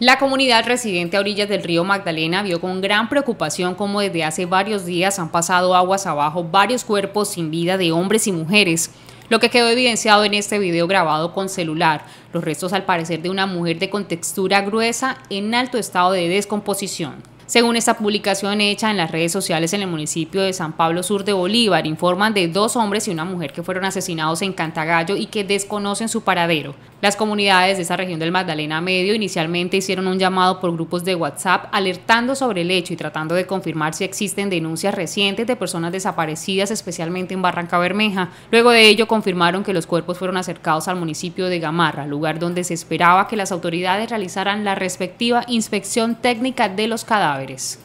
La comunidad residente a orillas del río Magdalena vio con gran preocupación cómo desde hace varios días han pasado aguas abajo varios cuerpos sin vida de hombres y mujeres, lo que quedó evidenciado en este video grabado con celular, los restos al parecer de una mujer de contextura gruesa en alto estado de descomposición. Según esta publicación hecha en las redes sociales en el municipio de San Pablo Sur de Bolívar, informan de dos hombres y una mujer que fueron asesinados en Cantagallo y que desconocen su paradero. Las comunidades de esa región del Magdalena Medio inicialmente hicieron un llamado por grupos de WhatsApp alertando sobre el hecho y tratando de confirmar si existen denuncias recientes de personas desaparecidas, especialmente en Barranca Bermeja. Luego de ello confirmaron que los cuerpos fueron acercados al municipio de Gamarra, lugar donde se esperaba que las autoridades realizaran la respectiva inspección técnica de los cadáveres.